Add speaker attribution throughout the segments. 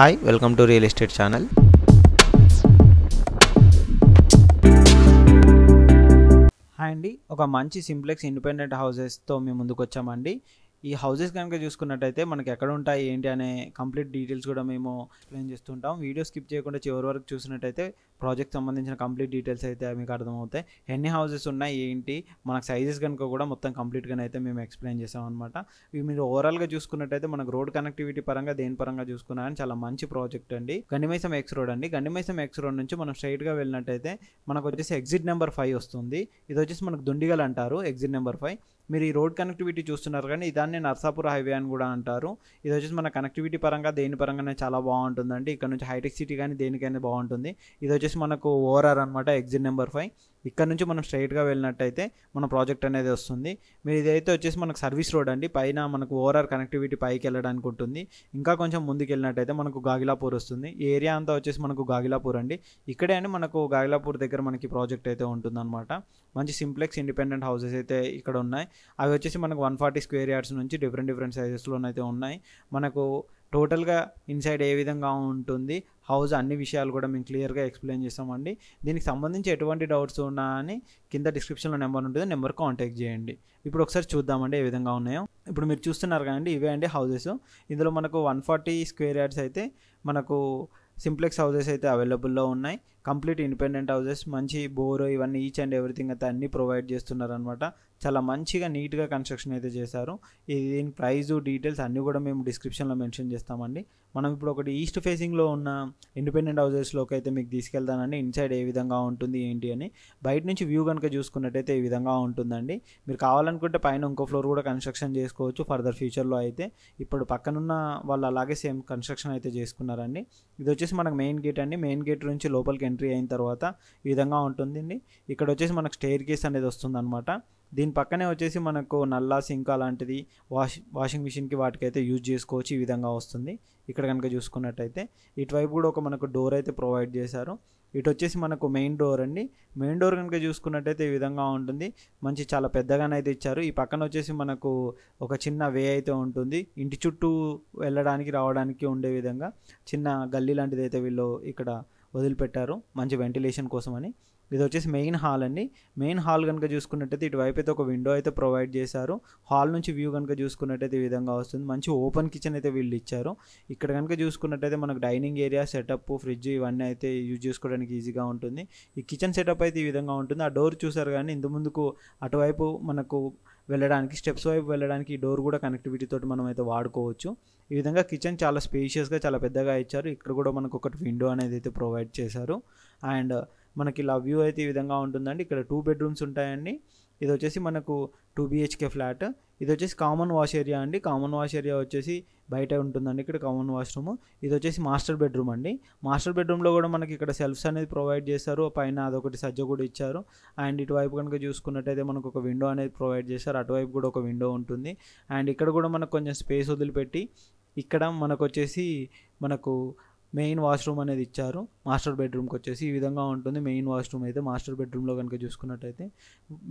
Speaker 1: hi welcome to real estate channel hi అండి ఒక మంచి సింప్లెక్స్ ఇండిపెండెంట్ హౌసెస్తో మేము ముందుకు వచ్చామండి ఈ హౌసెస్ కనుక చూసుకున్నట్టయితే మనకి ఎక్కడ ఉంటాయి ఏంటి అనే కంప్లీట్ డీటెయిల్స్ కూడా మేము ఎక్స్ప్లెయిన్ చేస్తుంటాం వీడియో స్కిప్ చేయకుండా చివరి వరకు చూసినట్టయితే ప్రాజెక్ట్ సంబంధించిన కంప్లీట్ డీటెయిల్స్ అయితే మీకు అర్థమవుతాయి ఎన్ని హౌసెస్ ఉన్నాయి ఏంటి మనకు సైజెస్ కనుక కూడా మొత్తం కంప్లీట్గానే అయితే మేము ఎక్స్ప్లెయిన్ అనమాట ఇవి మీరు ఓవరాల్గా చూసుకున్నట్టయితే మనకు రోడ్ కనెక్టివిటీ పరంగా దేని పరంగా అని చాలా మంచి ప్రాజెక్ట్ అండి గండిమైసం ఎక్స్ రోడ్ అండి గండిమైసం ఎక్స్ రోడ్ నుంచి మనం స్ట్రైట్గా వెళ్ళినట్టయితే మనకు వచ్చేసి ఎగ్జిట్ నెంబర్ ఫైవ్ వస్తుంది ఇది వచ్చేసి మనకు దుండిగల్ అంటారు ఎగ్జిట్ నెంబర్ ఫైవ్ మీరు ఈ రోడ్ కనెక్టివిటీ చూస్తున్నారు కానీ ఇదాన్ని నర్సాపూర్ హైవే అని కూడా అంటారు ఇది వచ్చేసి మన కనెక్టివిటీ పరంగా దేని పరంగానే చాలా బాగుంటుందండి ఇక్కడ నుంచి హైటెక్ సిటీ కానీ దేనికైనా బాగుంటుంది ఇది వచ్చేసి మనకు ఓఆర్ఆర్ అనమాట ఎగ్జిట్ నెంబర్ ఫైవ్ ఇక్కడ నుంచి మనం స్ట్రైట్గా వెళ్ళినట్టయితే మన ప్రాజెక్ట్ అనేది వస్తుంది మీరు ఇదైతే వచ్చేసి మనకు సర్వీస్ రోడ్ అండి పైన మనకు ఓవరాల్ కనెక్టివిటీ పైకి వెళ్ళడానికి ఉంటుంది ఇంకా కొంచెం ముందుకు వెళ్ళినట్టయితే మనకు గాగిలాపూర్ వస్తుంది ఈ ఏరియా అంతా వచ్చేసి మనకు గాగిలాపూర్ అండి ఇక్కడే అని మనకు గాగిలాపూర్ దగ్గర మనకి ప్రాజెక్ట్ అయితే ఉంటుందన్నమాట మంచి సింప్లెక్స్ ఇండిపెండెంట్ హౌసెస్ అయితే ఇక్కడ ఉన్నాయి అవి వచ్చేసి మనకు వన్ ఫార్టీ స్క్వేర్ యార్డ్స్ నుంచి డిఫరెంట్ డిఫరెంట్ సైజెస్లోనైతే ఉన్నాయి మనకు టోటల్గా ఇన్సైడ్ ఏ విధంగా ఉంటుంది హౌస్ అన్ని విషయాలు కూడా మేము క్లియర్గా ఎక్స్ప్లెయిన్ చేస్తామండి దీనికి సంబంధించి ఎటువంటి డౌట్స్ ఉన్నా అని కింద డిస్క్రిప్షన్లో నెంబర్ ఉంటుంది నెంబర్ కాంటాక్ట్ చేయండి ఇప్పుడు ఒకసారి చూద్దామండి ఏ విధంగా ఉన్నాయో ఇప్పుడు మీరు చూస్తున్నారు కదండి ఇవే అండి హౌసెస్ ఇందులో మనకు వన్ ఫార్టీ స్క్వేర్ యార్డ్స్ అయితే మనకు సింప్లెక్స్ హౌసెస్ అయితే అవైలబుల్లో ఉన్నాయి కంప్లీట్ ఇండిపెండెంట్ హౌసెస్ మంచి బోరు ఇవన్నీ ఈచ్ అండ్ ఎవ్రీథింగ్ అయితే అన్నీ ప్రొవైడ్ చేస్తున్నారు అనమాట చాలా మంచిగా నీట్గా కన్స్ట్రక్షన్ అయితే చేశారు ఇది దీని ప్రైజ్ డీటెయిల్స్ అన్నీ కూడా మేము డిస్క్రిప్షన్లో మెన్షన్ చేస్తామండి మనం ఇప్పుడు ఒకటి ఈస్ట్ ఫేసింగ్లో ఉన్న ఇండిపెండెంట్ హౌజెస్లోకి అయితే మీకు తీసుకెళ్తానండి ఇన్సైడ్ ఏ విధంగా ఉంటుంది ఏంటి అని బయట నుంచి వ్యూ కనుక చూసుకున్నట్టయితే ఈ విధంగా ఉంటుందండి మీరు కావాలనుకుంటే పైన ఇంకో ఫ్లోర్ కూడా కన్స్ట్రక్షన్ చేసుకోవచ్చు ఫర్దర్ ఫ్యూచర్లో అయితే ఇప్పుడు పక్కనున్న వాళ్ళు అలాగే సేమ్ కన్స్ట్రక్షన్ అయితే చేసుకున్నారండి ఇది వచ్చేసి మనకు మెయిన్ గేట్ అండి మెయిన్ గేట్ నుంచి లోపలికి ఎంట్రీ అయిన తర్వాత ఈ విధంగా ఉంటుందండి ఇక్కడ వచ్చేసి మనకు స్టేర్ కేస్ అనేది వస్తుందన్నమాట దీని పక్కనే వచ్చేసి మనకు నల్లా సింక్ అలాంటిది వాష్ వాషింగ్ మిషన్కి వాటికైతే యూజ్ చేసుకోవచ్చు ఈ విధంగా వస్తుంది ఇక్కడ కనుక చూసుకున్నట్టయితే ఇటువైపు కూడా ఒక మనకు డోర్ అయితే ప్రొవైడ్ చేశారు ఇటు వచ్చేసి మనకు మెయిన్ డోర్ అండి మెయిన్ డోర్ కనుక చూసుకున్నట్టయితే ఈ విధంగా ఉంటుంది మంచి చాలా పెద్దగానైతే ఇచ్చారు ఈ పక్కన వచ్చేసి మనకు ఒక చిన్న వే అయితే ఉంటుంది ఇంటి చుట్టూ వెళ్ళడానికి రావడానికి ఉండే విధంగా చిన్న గల్లీ లాంటిది అయితే వీళ్ళు ఇక్కడ వదిలిపెట్టారు మంచి వెంటిలేషన్ కోసమని ఇది వచ్చేసి మెయిన్ హాల్ అండి మెయిన్ హాల్ కనుక చూసుకున్నట్టయితే ఇటువైపు అయితే ఒక విండో అయితే ప్రొవైడ్ చేశారు హాల్ నుంచి వ్యూ కనుక చూసుకున్నట్టయితే ఈ విధంగా వస్తుంది మంచి ఓపెన్ కిచెన్ అయితే వీళ్ళు ఇచ్చారు ఇక్కడ కనుక చూసుకున్నట్టయితే మనకు డైనింగ్ ఏరియా సెటప్ ఫ్రిడ్జ్ ఇవన్నీ అయితే యూజ్ చేసుకోవడానికి ఈజీగా ఉంటుంది ఈ కిచెన్ సెటప్ అయితే ఈ విధంగా ఉంటుంది ఆ డోర్ చూసారు కానీ ఇంత ముందుకు అటువైపు మనకు వెళ్ళడానికి స్టెప్స్ వైపు వెళ్ళడానికి ఈ డోర్ కూడా కనెక్టివిటీ తోటి మనం అయితే వాడుకోవచ్చు ఈ విధంగా కిచెన్ చాలా స్పేషియస్గా చాలా పెద్దగా ఇచ్చారు ఇక్కడ కూడా మనకు ఒకటి విండో అనేది అయితే ప్రొవైడ్ చేశారు అండ్ మనకి ఇలా వ్యూ అయితే ఈ విధంగా ఉంటుందండి ఇక్కడ టూ బెడ్రూమ్స్ ఉంటాయండి ఇది వచ్చేసి మనకు టూ బీహెచ్కే ఫ్లాట్ ఇది వచ్చేసి కామన్ వాష్ ఏరియా అండి కామన్ వాష్ ఏరియా వచ్చేసి బయట ఉంటుందండి ఇక్కడ కామన్ వాష్రూమ్ ఇది వచ్చేసి మాస్టర్ బెడ్రూమ్ అండి మాస్టర్ బెడ్రూమ్లో కూడా మనకి ఇక్కడ సెల్ఫ్స్ అనేది ప్రొవైడ్ చేశారు పైన అదొకటి సజ్జ కూడా ఇచ్చారు అండ్ ఇటువైపు కనుక చూసుకున్నట్టయితే మనకు ఒక విండో అనేది ప్రొవైడ్ చేశారు అటువైపు కూడా ఒక విండో ఉంటుంది అండ్ ఇక్కడ కూడా మనకు కొంచెం స్పేస్ వదిలిపెట్టి ఇక్కడ మనకు వచ్చేసి మనకు మెయిన్ వాష్రూమ్ అనేది ఇచ్చారు మాస్టర్ బెడ్రూమ్కి వచ్చేసి ఈ విధంగా ఉంటుంది మెయిన్ వాష్రూమ్ అయితే మాస్టర్ బెడ్రూమ్లో కనుక చూసుకున్నట్టయితే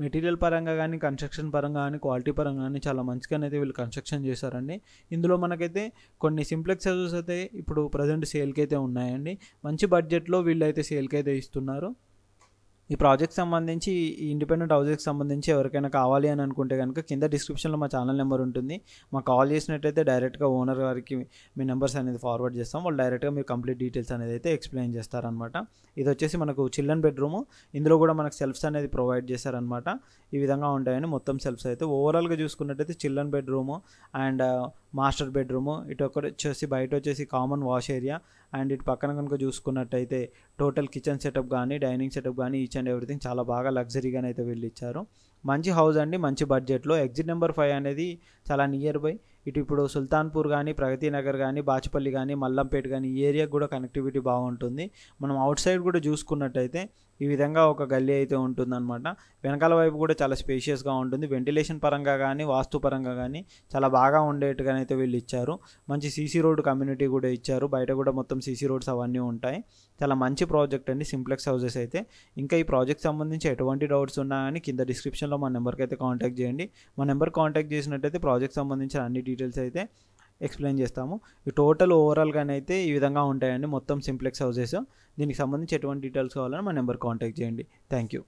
Speaker 1: మెటీరియల్ పరంగా కానీ కన్స్ట్రక్షన్ పరంగా కానీ క్వాలిటీ పరంగా కానీ చాలా అయితే వీళ్ళు కన్స్ట్రక్షన్ చేశారండి ఇందులో మనకైతే కొన్ని సింప్లెక్స్ హౌసెస్ అయితే ఇప్పుడు ప్రజెంట్ సేల్కి అయితే ఉన్నాయండి మంచి బడ్జెట్లో వీళ్ళైతే సేల్కి అయితే ఇస్తున్నారు ఈ ప్రాజెక్ట్ సంబంధించి ఈ ఇండిపెండెంట్ హౌజెస్కి సంబంధించి ఎవరికైనా కావాలి అని అనుకుంటే కనుక కింద డిస్క్రిప్షన్లో మా ఛానల్ నెంబర్ ఉంటుంది మాకు కాల్ చేసినట్టయితే డైరెక్ట్గా ఓనర్ గారికి మీ నెంబర్స్ అనేది ఫార్వర్డ్ చేస్తాం వాళ్ళు డైరెక్ట్గా మీరు కంప్లీట్ డీటెయిల్స్ అనేది అయితే ఎక్స్ప్లెయిన్ చేస్తారనమాట ఇది వచ్చేసి మనకు చిల్డ్రన్ బెడ్రూమ్ ఇందులో కూడా మనకు సెల్ఫ్స్ అనేది ప్రొవైడ్ చేశారనమాట ఈ విధంగా ఉంటాయని మొత్తం సెల్ఫ్స్ అయితే ఓవరాల్గా చూసుకున్నట్టయితే children bedroom and master bedroom ఇటు ఒకటి వచ్చేసి బయట వచ్చేసి కామన్ వాష్ ఏరియా అండ్ ఇటు పక్కన కనుక చూసుకున్నట్టయితే టోటల్ కిచెన్ సెటప్ కానీ డైనింగ్ సెటప్ కానీ ఈచ్ అండ్ ఎవ్రీథింగ్ చాలా బాగా లగ్జరీగానే అయితే వెళ్ళి ఇచ్చారు మంచి హౌస్ అండి మంచి బడ్జెట్లో ఎగ్జిట్ నెంబర్ ఫైవ్ అనేది చాలా నియర్ బై ఇటు ఇప్పుడు సుల్తాన్పూర్ కానీ ప్రగతి నగర్ కానీ బాచుపల్లి కానీ మల్లంపేట కానీ ఈ ఏరియా కూడా కనెక్టివిటీ బాగుంటుంది మనం అవుట్ సైడ్ కూడా చూసుకున్నట్టయితే ఈ విధంగా ఒక గల్లీ అయితే ఉంటుందన్నమాట వెనకాల వైపు కూడా చాలా స్పేషియస్గా ఉంటుంది వెంటిలేషన్ పరంగా కానీ వాస్తు పరంగా కానీ చాలా బాగా అయితే వీళ్ళు ఇచ్చారు మంచి సీసీ రోడ్ కమ్యూనిటీ కూడా ఇచ్చారు బయట కూడా మొత్తం సీసీ రోడ్స్ అవన్నీ ఉంటాయి చాలా మంచి ప్రాజెక్ట్ అండి సింప్లెక్స్ హౌసెస్ అయితే ఇంకా ఈ ప్రాజెక్ట్ సంబంధించి ఎటువంటి డౌట్స్ ఉన్నా కానీ కింద డిస్క్రిప్షన్ డిస్క్రిప్షన్లో మా నెంబర్కి అయితే కాంటాక్ట్ చేయండి మా నెంబర్ కాంటాక్ట్ చేసినట్టయితే ప్రాజెక్ట్ సంబంధించిన అన్ని డీటెయిల్స్ అయితే ఎక్స్ప్లెయిన్ చేస్తాము ఈ టోటల్ ఓవరాల్గానే అయితే ఈ విధంగా ఉంటాయండి మొత్తం సింప్లెక్స్ హౌసెస్ దీనికి సంబంధించి ఎటువంటి డీటెయిల్స్ కావాలని మా నెంబర్ కాంటాక్ట్ చేయండి థ్యాంక్ యూ